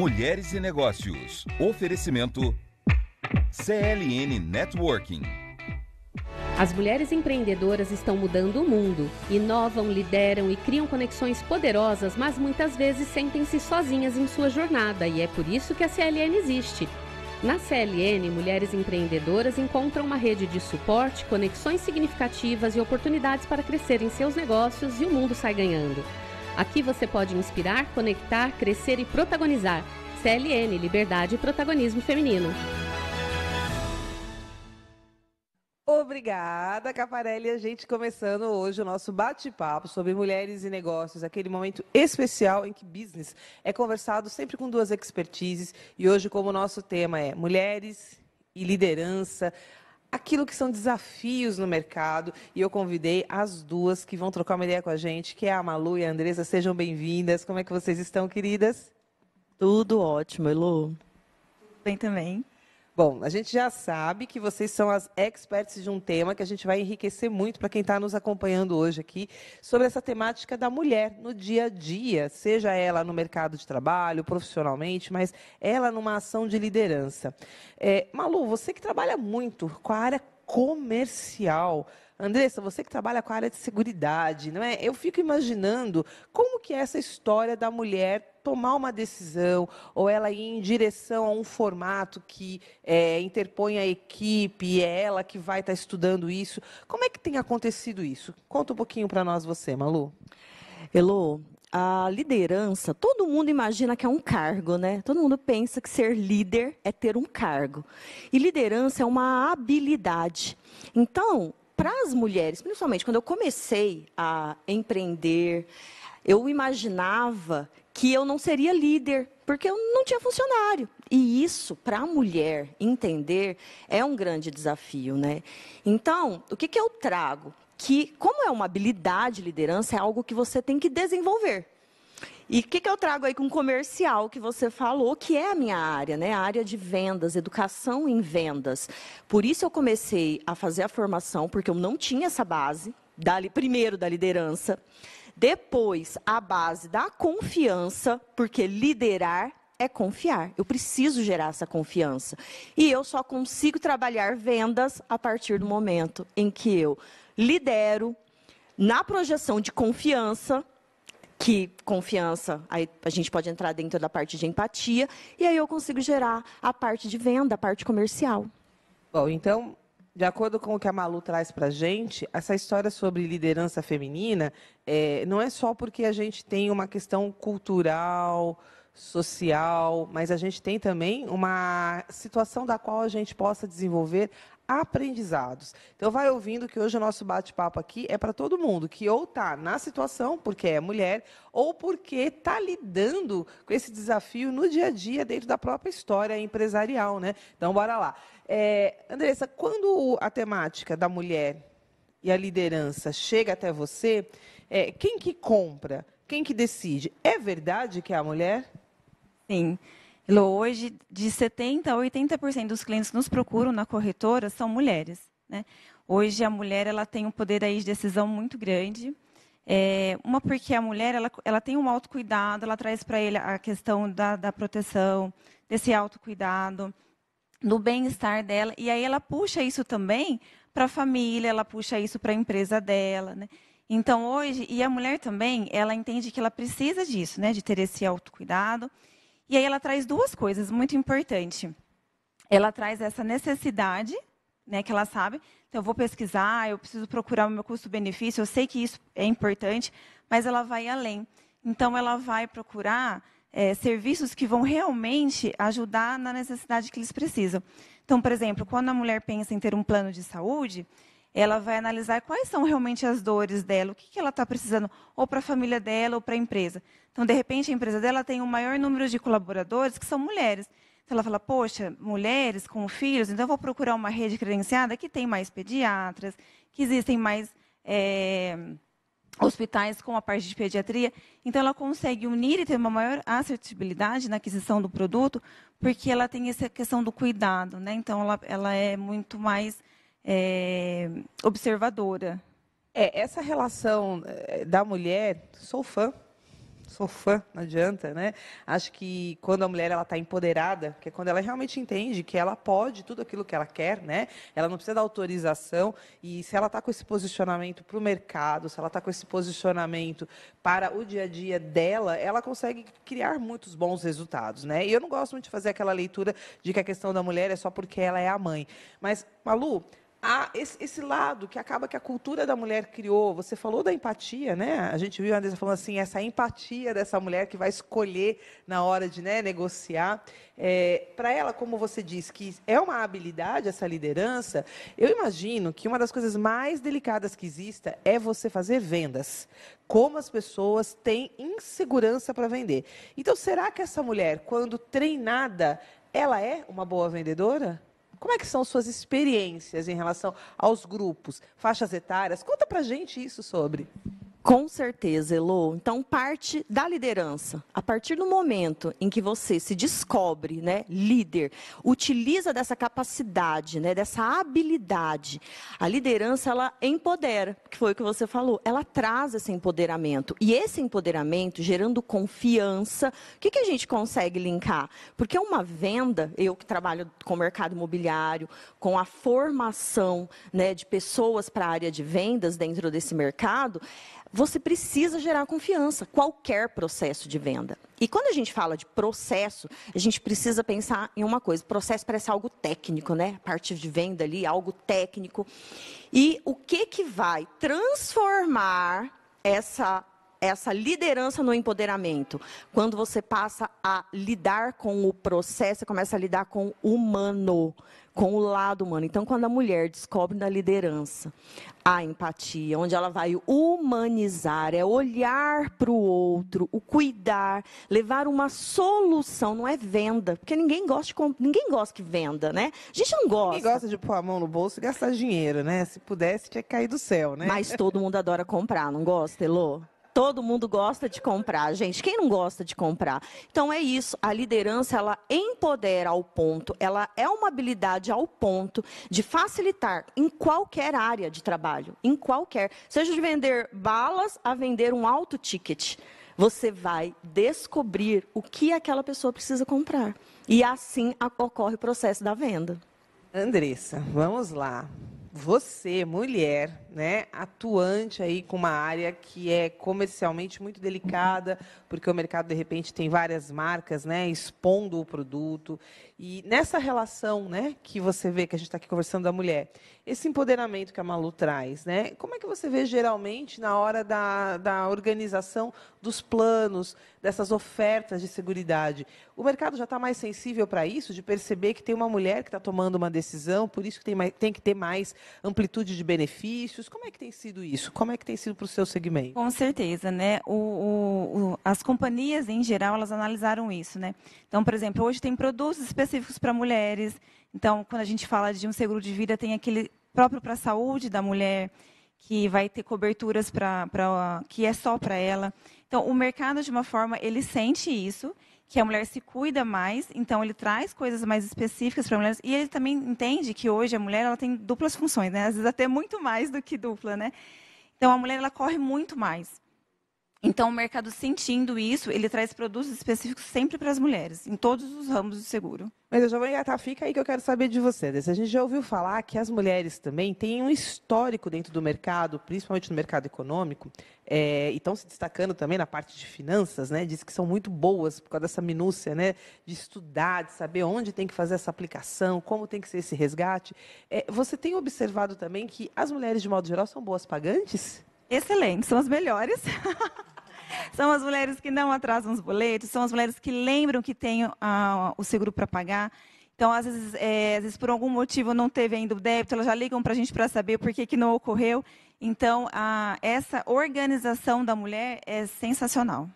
Mulheres e Negócios. Oferecimento CLN Networking. As mulheres empreendedoras estão mudando o mundo. Inovam, lideram e criam conexões poderosas, mas muitas vezes sentem-se sozinhas em sua jornada e é por isso que a CLN existe. Na CLN, mulheres empreendedoras encontram uma rede de suporte, conexões significativas e oportunidades para crescer em seus negócios e o mundo sai ganhando. Aqui você pode inspirar, conectar, crescer e protagonizar. CLN Liberdade e Protagonismo Feminino. Obrigada, Caparelli. A gente começando hoje o nosso bate-papo sobre mulheres e negócios, aquele momento especial em que business é conversado sempre com duas expertises. E hoje, como o nosso tema é mulheres e liderança, aquilo que são desafios no mercado. E eu convidei as duas que vão trocar uma ideia com a gente, que é a Malu e a Andressa. Sejam bem-vindas. Como é que vocês estão, queridas? Tudo ótimo, Elo. Bem também. Bom, a gente já sabe que vocês são as experts de um tema que a gente vai enriquecer muito para quem está nos acompanhando hoje aqui sobre essa temática da mulher no dia a dia, seja ela no mercado de trabalho, profissionalmente, mas ela numa ação de liderança. É, Malu, você que trabalha muito com a área comercial, Andressa, você que trabalha com a área de segurança, não é? Eu fico imaginando como que é essa história da mulher tomar uma decisão ou ela ir em direção a um formato que é, interpõe a equipe, é ela que vai estar tá estudando isso. Como é que tem acontecido isso? Conta um pouquinho para nós você, Malu. Elô, a liderança, todo mundo imagina que é um cargo, né? Todo mundo pensa que ser líder é ter um cargo. E liderança é uma habilidade. Então, para as mulheres, principalmente quando eu comecei a empreender, eu imaginava que eu não seria líder, porque eu não tinha funcionário. E isso, para a mulher entender, é um grande desafio, né? Então, o que, que eu trago? Que, como é uma habilidade liderança, é algo que você tem que desenvolver. E o que, que eu trago aí com comercial que você falou, que é a minha área, né? A área de vendas, educação em vendas. Por isso eu comecei a fazer a formação, porque eu não tinha essa base, da, primeiro da liderança, depois a base da confiança, porque liderar é confiar. Eu preciso gerar essa confiança. E eu só consigo trabalhar vendas a partir do momento em que eu lidero na projeção de confiança que confiança, aí a gente pode entrar dentro da parte de empatia, e aí eu consigo gerar a parte de venda, a parte comercial. Bom, então, de acordo com o que a Malu traz para a gente, essa história sobre liderança feminina é, não é só porque a gente tem uma questão cultural, social, mas a gente tem também uma situação da qual a gente possa desenvolver aprendizados. Então vai ouvindo que hoje o nosso bate-papo aqui é para todo mundo que ou está na situação porque é mulher ou porque está lidando com esse desafio no dia a dia dentro da própria história empresarial, né? Então bora lá. É, Andressa, quando a temática da mulher e a liderança chega até você, é, quem que compra? Quem que decide? É verdade que é a mulher? Sim. Hoje, de 70% a 80% dos clientes que nos procuram na corretora são mulheres. Né? Hoje, a mulher ela tem um poder aí de decisão muito grande. É, uma, porque a mulher ela, ela tem um autocuidado, ela traz para ele a questão da, da proteção, desse autocuidado, do bem-estar dela. E aí ela puxa isso também para a família, ela puxa isso para a empresa dela. Né? Então, hoje, e a mulher também, ela entende que ela precisa disso, né? de ter esse autocuidado e aí ela traz duas coisas muito importantes. Ela traz essa necessidade, né, que ela sabe. Então, eu vou pesquisar, eu preciso procurar o meu custo-benefício, eu sei que isso é importante, mas ela vai além. Então, ela vai procurar é, serviços que vão realmente ajudar na necessidade que eles precisam. Então, por exemplo, quando a mulher pensa em ter um plano de saúde, ela vai analisar quais são realmente as dores dela, o que, que ela está precisando, ou para a família dela, ou para a empresa. Então, de repente, a empresa dela tem o um maior número de colaboradores que são mulheres. Então, ela fala, poxa, mulheres com filhos, então eu vou procurar uma rede credenciada que tem mais pediatras, que existem mais é, hospitais com a parte de pediatria. Então, ela consegue unir e ter uma maior assertibilidade na aquisição do produto, porque ela tem essa questão do cuidado. Né? Então, ela, ela é muito mais é, observadora. É, essa relação eh, da mulher, sou fã, sou fã, não adianta, né? Acho que quando a mulher ela está empoderada, que é quando ela realmente entende que ela pode tudo aquilo que ela quer, né? Ela não precisa da autorização e se ela está com esse posicionamento para o mercado, se ela está com esse posicionamento para o dia a dia dela, ela consegue criar muitos bons resultados, né? E eu não gosto muito de fazer aquela leitura de que a questão da mulher é só porque ela é a mãe, mas Malu, há esse, esse, lado que acaba que a cultura da mulher criou. Você falou da empatia, né? A gente viu a Andressa falando assim, essa empatia dessa mulher que vai escolher na hora de né, negociar. É, Para ela, como você diz, que é uma habilidade essa liderança, eu imagino que uma das coisas mais delicadas que exista é você fazer vendas como as pessoas têm insegurança para vender. Então, será que essa mulher, quando treinada, ela é uma boa vendedora? Como é que são suas experiências em relação aos grupos, faixas etárias? Conta pra gente isso sobre. Com certeza, Elo. Então, parte da liderança. A partir do momento em que você se descobre né, líder, utiliza dessa capacidade, né, dessa habilidade, a liderança, ela empodera, que foi o que você falou. Ela traz esse empoderamento. E esse empoderamento, gerando confiança, o que, que a gente consegue linkar? Porque uma venda, eu que trabalho com mercado imobiliário, com a formação né, de pessoas para a área de vendas dentro desse mercado, você precisa gerar confiança, qualquer processo de venda. E quando a gente fala de processo, a gente precisa pensar em uma coisa. O processo parece algo técnico, né? A parte de venda ali, algo técnico. E o que que vai transformar essa essa liderança no empoderamento, quando você passa a lidar com o processo, começa a lidar com o humano, com o lado humano. Então, quando a mulher descobre na liderança a empatia, onde ela vai humanizar, é olhar para o outro, o cuidar, levar uma solução, não é venda, porque ninguém gosta de, ninguém gosta que venda, né? A gente não gosta. Ninguém gosta de pôr a mão no bolso e gastar dinheiro, né? Se pudesse, tinha que cair do céu, né? Mas todo mundo adora comprar, não gosta, Elô? Todo mundo gosta de comprar, gente. Quem não gosta de comprar? Então é isso. A liderança ela empodera ao ponto. Ela é uma habilidade ao ponto de facilitar em qualquer área de trabalho, em qualquer, seja de vender balas a vender um alto ticket. Você vai descobrir o que aquela pessoa precisa comprar. E assim ocorre o processo da venda. Andressa, vamos lá. Você, mulher, né, atuante aí com uma área que é comercialmente muito delicada, porque o mercado de repente tem várias marcas, né, expondo o produto. E nessa relação, né, que você vê que a gente está aqui conversando da mulher, esse empoderamento que a Malu traz, né, como é que você vê geralmente na hora da, da organização dos planos, dessas ofertas de seguridade? O mercado já está mais sensível para isso, de perceber que tem uma mulher que está tomando uma decisão, por isso que tem, mais, tem que ter mais amplitude de benefícios anúncios. Como é que tem sido isso? Como é que tem sido para o seu segmento? Com certeza, né? O, o, o, as companhias, em geral, elas analisaram isso, né? Então, por exemplo, hoje tem produtos específicos para mulheres. Então, quando a gente fala de um seguro de vida, tem aquele próprio para a saúde da mulher, que vai ter coberturas para que é só para ela. Então, o mercado, de uma forma, ele sente isso que a mulher se cuida mais, então ele traz coisas mais específicas para mulheres e ele também entende que hoje a mulher ela tem duplas funções, né? Às vezes até muito mais do que dupla, né? Então a mulher ela corre muito mais. Então, o mercado sentindo isso, ele traz produtos específicos sempre para as mulheres, em todos os ramos do seguro. Mas eu já vou engatar, fica aí que eu quero saber de você, A gente já ouviu falar que as mulheres também têm um histórico dentro do mercado, principalmente no mercado econômico, é, e estão se destacando também na parte de finanças, né? Diz que são muito boas por causa dessa minúcia, né? De estudar, de saber onde tem que fazer essa aplicação, como tem que ser esse resgate. É, você tem observado também que as mulheres, de modo geral, são boas pagantes? Excelente, são as melhores. São as mulheres que não atrasam os boletos, são as mulheres que lembram que têm ah, o seguro para pagar. Então, às vezes, é, às vezes, por algum motivo não teve ainda o débito, elas já ligam para a gente para saber por que, que não ocorreu. Então, a, ah, essa organização da mulher é sensacional.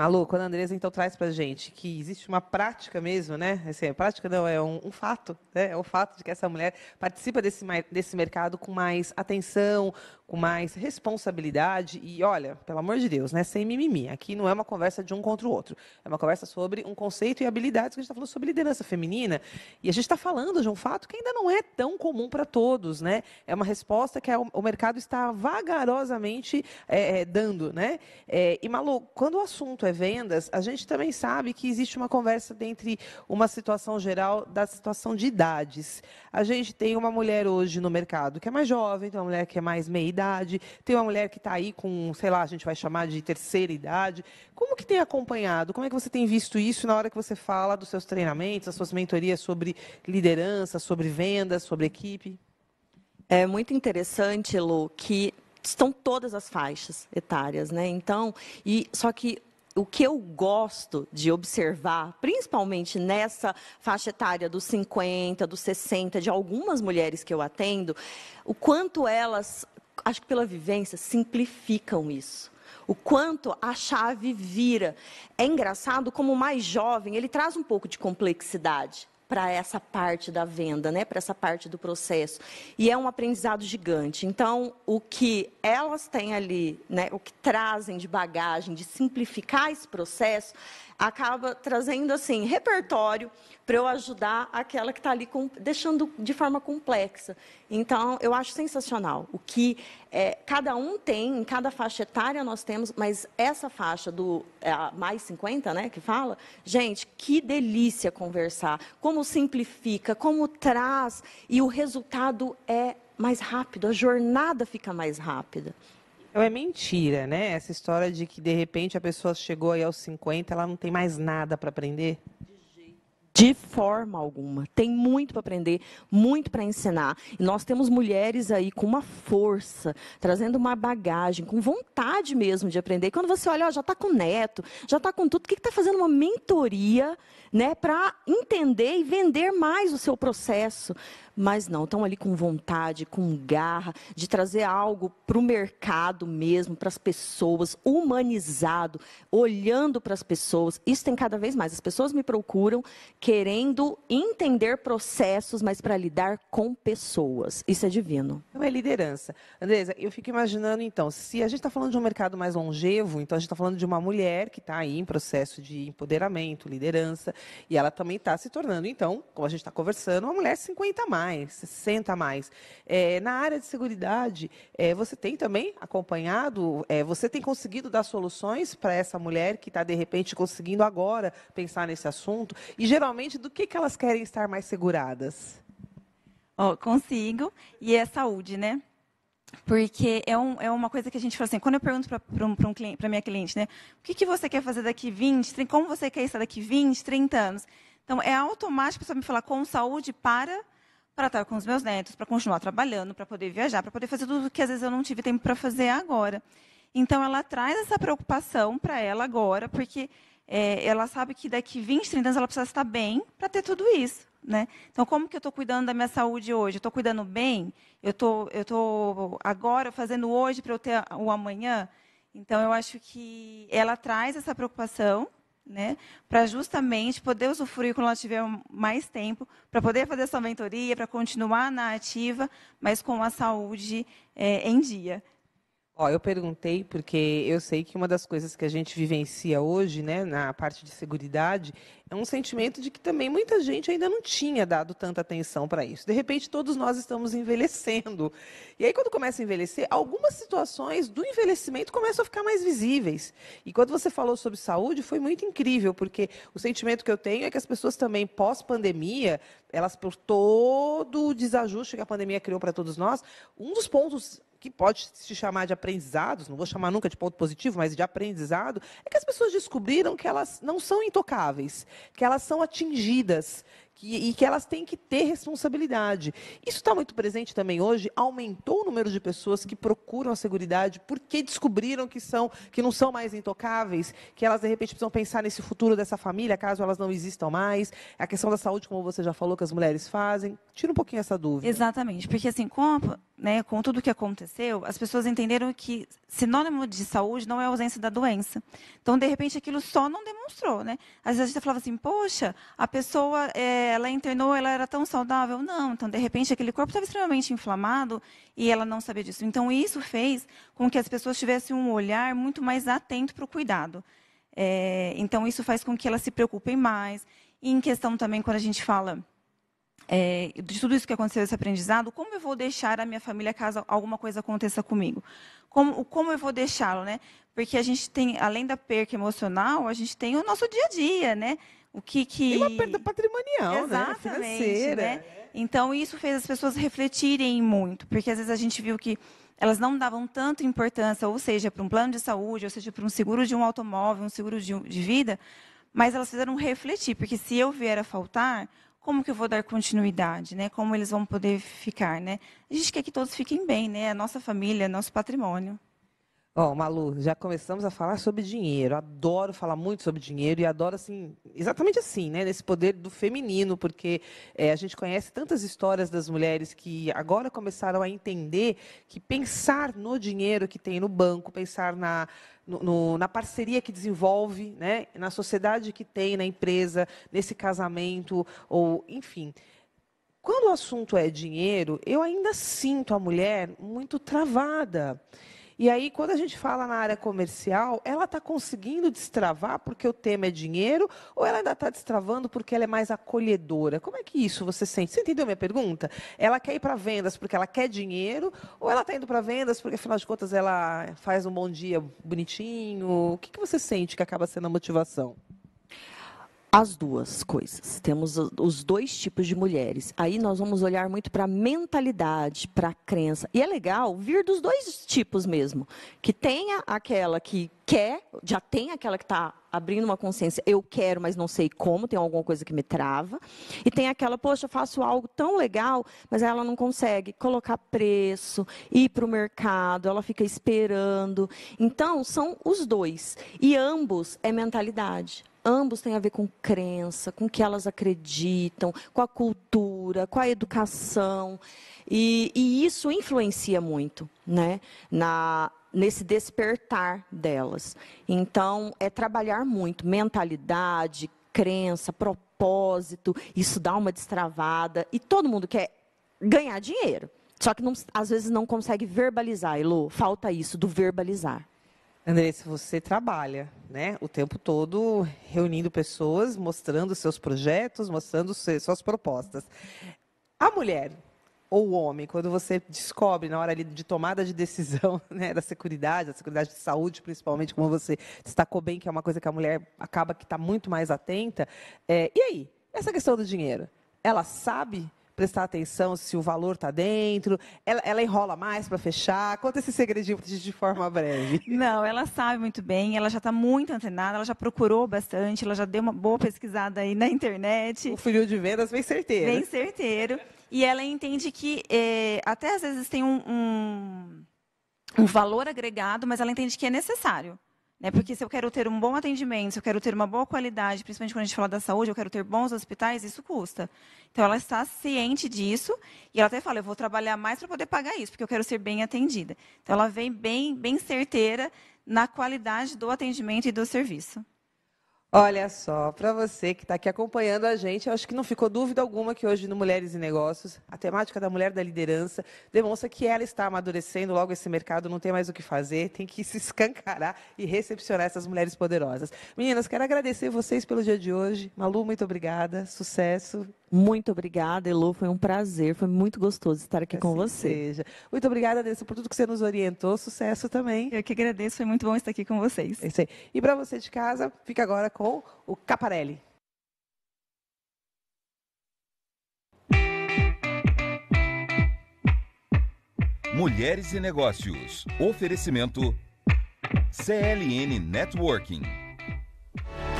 Malu, quando a Andresa então traz para a gente que existe uma prática mesmo, né? Assim, é prática não, é um, um, fato, né? É o fato de que essa mulher participa desse, desse mercado com mais atenção, com mais responsabilidade. E olha, pelo amor de Deus, né? Sem mimimi. Aqui não é uma conversa de um contra o outro. É uma conversa sobre um conceito e habilidades que a gente está falando sobre liderança feminina. E a gente está falando de um fato que ainda não é tão comum para todos, né? É uma resposta que é o mercado está vagarosamente é, é, dando, né? É, e Malu, quando o assunto é é vendas, a gente também sabe que existe uma conversa dentre uma situação geral da situação de idades. A gente tem uma mulher hoje no mercado que é mais jovem, tem uma mulher que é mais meia idade, tem uma mulher que está aí com, sei lá, a gente vai chamar de terceira idade. Como que tem acompanhado? Como é que você tem visto isso na hora que você fala dos seus treinamentos, das suas mentorias sobre liderança, sobre vendas, sobre equipe? É muito interessante, Lu, que estão todas as faixas etárias, né? Então, e só que o que eu gosto de observar, principalmente nessa faixa etária dos 50, dos 60, de algumas mulheres que eu atendo, o quanto elas, acho que pela vivência, simplificam isso o quanto a chave vira. É engraçado como o mais jovem, ele traz um pouco de complexidade para essa parte da venda, né, para essa parte do processo. E é um aprendizado gigante. Então, o que elas têm ali, né, o que trazem de bagagem, de simplificar esse processo, acaba trazendo assim repertório para eu ajudar aquela que está ali com, deixando de forma complexa. Então, eu acho sensacional o que é, cada um tem, em cada faixa etária nós temos, mas essa faixa do é, mais 50, né, que fala, gente, que delícia conversar, como simplifica, como traz, e o resultado é mais rápido, a jornada fica mais rápida. Então, é mentira, né? Essa história de que de repente a pessoa chegou aí aos 50, ela não tem mais nada para aprender. De forma alguma. Tem muito para aprender, muito para ensinar. E nós temos mulheres aí com uma força, trazendo uma bagagem, com vontade mesmo de aprender. E quando você olha, ó, já está com neto, já está com tudo, o que está fazendo uma mentoria né, para entender e vender mais o seu processo, mas não, estão ali com vontade, com garra de trazer algo para o mercado mesmo, para as pessoas, humanizado, olhando para as pessoas. Isso tem cada vez mais. As pessoas me procuram querendo entender processos, mas para lidar com pessoas. Isso é divino. Então é liderança. Andresa, eu fico imaginando então, se a gente está falando de um mercado mais longevo, então a gente está falando de uma mulher que está aí em processo de empoderamento, liderança, e ela também está se tornando, então, como a gente está conversando, uma mulher 50 mais mais, 60 mais. É, na área de segurança, é, você tem também acompanhado, é, você tem conseguido dar soluções para essa mulher que está, de repente, conseguindo agora pensar nesse assunto? E, geralmente, do que, que elas querem estar mais seguradas? Oh, consigo. E é saúde, né? Porque é, um, é, uma coisa que a gente fala assim, quando eu pergunto para um, um cliente, minha cliente, né? O que, que você quer fazer daqui 20, 30, como você quer estar daqui 20, 30 anos? Então, é automático a pessoa me falar com saúde para para estar com os meus netos, para continuar trabalhando, para poder viajar, para poder fazer tudo que às vezes eu não tive tempo para fazer agora. Então, ela traz essa preocupação para ela agora, porque é, ela sabe que daqui 20, 30 anos ela precisa estar bem para ter tudo isso. Né? Então, como que eu estou cuidando da minha saúde hoje? Eu estou cuidando bem? Eu tô, estou agora fazendo hoje para eu ter o amanhã? Então, eu acho que ela traz essa preocupação né? Para justamente poder usufruir quando ela tiver mais tempo, para poder fazer sua mentoria, para continuar na ativa, mas com a saúde é, em dia. Ó, eu perguntei porque eu sei que uma das coisas que a gente vivencia hoje, né, na parte de segurança, é um sentimento de que também muita gente ainda não tinha dado tanta atenção para isso. De repente, todos nós estamos envelhecendo. E aí, quando começa a envelhecer, algumas situações do envelhecimento começam a ficar mais visíveis. E quando você falou sobre saúde, foi muito incrível, porque o sentimento que eu tenho é que as pessoas também, pós-pandemia, elas, por todo o desajuste que a pandemia criou para todos nós, um dos pontos que pode se chamar de aprendizados, não vou chamar nunca de ponto positivo, mas de aprendizado, é que as pessoas descobriram que elas não são intocáveis, que elas são atingidas, que, e que elas têm que ter responsabilidade. Isso está muito presente também hoje, aumentou o número de pessoas que procuram a Seguridade porque descobriram que, são, que não são mais intocáveis, que elas, de repente, precisam pensar nesse futuro dessa família, caso elas não existam mais. A questão da saúde, como você já falou, que as mulheres fazem. Tira um pouquinho essa dúvida. Exatamente, porque assim, com, né, com tudo o que aconteceu, as pessoas entenderam que sinônimo de saúde não é a ausência da doença. Então, de repente, aquilo só não demonstrou, né? Às vezes a gente falava assim, poxa, a pessoa... É, ela internou, ela era tão saudável? Não. Então, de repente, aquele corpo estava extremamente inflamado e ela não sabia disso. Então, isso fez com que as pessoas tivessem um olhar muito mais atento para o cuidado. É, então, isso faz com que elas se preocupem mais. E em questão também, quando a gente fala é, de tudo isso que aconteceu, esse aprendizado, como eu vou deixar a minha família caso alguma coisa aconteça comigo? Como, como eu vou deixá-lo, né? Porque a gente tem, além da perca emocional, a gente tem o nosso dia a dia, né? o que que... E uma perda patrimonial, né? Exatamente, né? Financeira. Né? Então, isso fez as pessoas refletirem muito, porque às vezes a gente viu que elas não davam tanta importância, ou seja, para um plano de saúde, ou seja, para um seguro de um automóvel, um seguro de, de vida, mas elas fizeram refletir, porque se eu vier a faltar, como que eu vou dar continuidade, né? Como eles vão poder ficar, né? A gente quer que todos fiquem bem, né? A nossa família, nosso patrimônio. Ó, oh, Malu, já começamos a falar sobre dinheiro. Adoro falar muito sobre dinheiro e adoro, assim, exatamente assim, né? Nesse poder do feminino, porque é, a gente conhece tantas histórias das mulheres que agora começaram a entender que pensar no dinheiro que tem no banco, pensar na, no, no, na parceria que desenvolve, né? Na sociedade que tem, na empresa, nesse casamento, ou, enfim. Quando o assunto é dinheiro, eu ainda sinto a mulher muito travada. E aí, quando a gente fala na área comercial, ela está conseguindo destravar porque o tema é dinheiro ou ela ainda está destravando porque ela é mais acolhedora? Como é que isso você sente? Você entendeu minha pergunta? Ela quer ir para vendas porque ela quer dinheiro ou ela está indo para vendas porque, afinal de contas, ela faz um bom dia bonitinho? O que, que você sente que acaba sendo a motivação? as duas coisas. Temos os dois tipos de mulheres. Aí nós vamos olhar muito para a mentalidade, para a crença. E é legal vir dos dois tipos mesmo. Que tenha aquela que quer, já tem aquela que está abrindo uma consciência, eu quero, mas não sei como, tem alguma coisa que me trava. E tem aquela, poxa, faço algo tão legal, mas ela não consegue colocar preço, ir para o mercado, ela fica esperando. Então, são os dois. E ambos é mentalidade ambos têm a ver com crença, com o que elas acreditam, com a cultura, com a educação. E, e isso influencia muito né, na, nesse despertar delas. Então, é trabalhar muito mentalidade, crença, propósito. Isso dá uma destravada. E todo mundo quer ganhar dinheiro. Só que não, às vezes não consegue verbalizar, Elo. Falta isso do verbalizar. Andressa, você trabalha né, o tempo todo reunindo pessoas, mostrando seus projetos, mostrando suas propostas. A mulher ou o homem, quando você descobre na hora ali de tomada de decisão né, da segurança, da Seguridade de Saúde, principalmente, como você destacou bem, que é uma coisa que a mulher acaba que está muito mais atenta. É, e aí, essa questão do dinheiro, ela sabe prestar atenção se o valor está dentro? Ela, ela enrola mais para fechar? Conta esse segredinho de forma breve. Não, ela sabe muito bem, ela já está muito antenada, ela já procurou bastante, ela já deu uma boa pesquisada aí na internet. O filho de vendas vem certeiro. Vem certeiro. E ela entende que é, até às vezes tem um, um, um valor agregado, mas ela entende que é necessário. Né? Porque se eu quero ter um bom atendimento, se eu quero ter uma boa qualidade, principalmente quando a gente fala da saúde, eu quero ter bons hospitais, isso custa. Então, ela está ciente disso e ela até fala, eu vou trabalhar mais para poder pagar isso, porque eu quero ser bem atendida. Então, ela vem bem, bem certeira na qualidade do atendimento e do serviço. Olha só, para você que está aqui acompanhando a gente, eu acho que não ficou dúvida alguma que hoje no Mulheres e Negócios, a temática da mulher da liderança demonstra que ela está amadurecendo, logo esse mercado não tem mais o que fazer, tem que se escancarar e recepcionar essas mulheres poderosas. Meninas, quero agradecer vocês pelo dia de hoje. Malu, muito obrigada, sucesso muito obrigada, Elo. Foi um prazer. Foi muito gostoso estar aqui assim com você. Seja. Muito obrigada, Adessa, por tudo que você nos orientou. Sucesso também. Eu que agradeço. Foi muito bom estar aqui com vocês. É e para você de casa, fica agora com o Caparelli. Mulheres e Negócios. Oferecimento CLN Networking.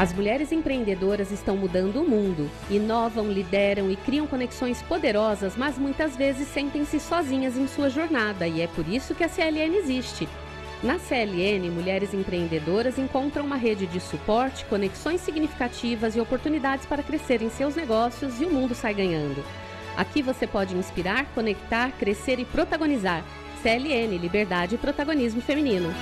As mulheres empreendedoras estão mudando o mundo. Inovam, lideram e criam conexões poderosas, mas muitas vezes sentem-se sozinhas em sua jornada e é por isso que a CLN existe. Na CLN, mulheres empreendedoras encontram uma rede de suporte, conexões significativas e oportunidades para crescer em seus negócios e o mundo sai ganhando. Aqui você pode inspirar, conectar, crescer e protagonizar. CLN Liberdade e Protagonismo Feminino.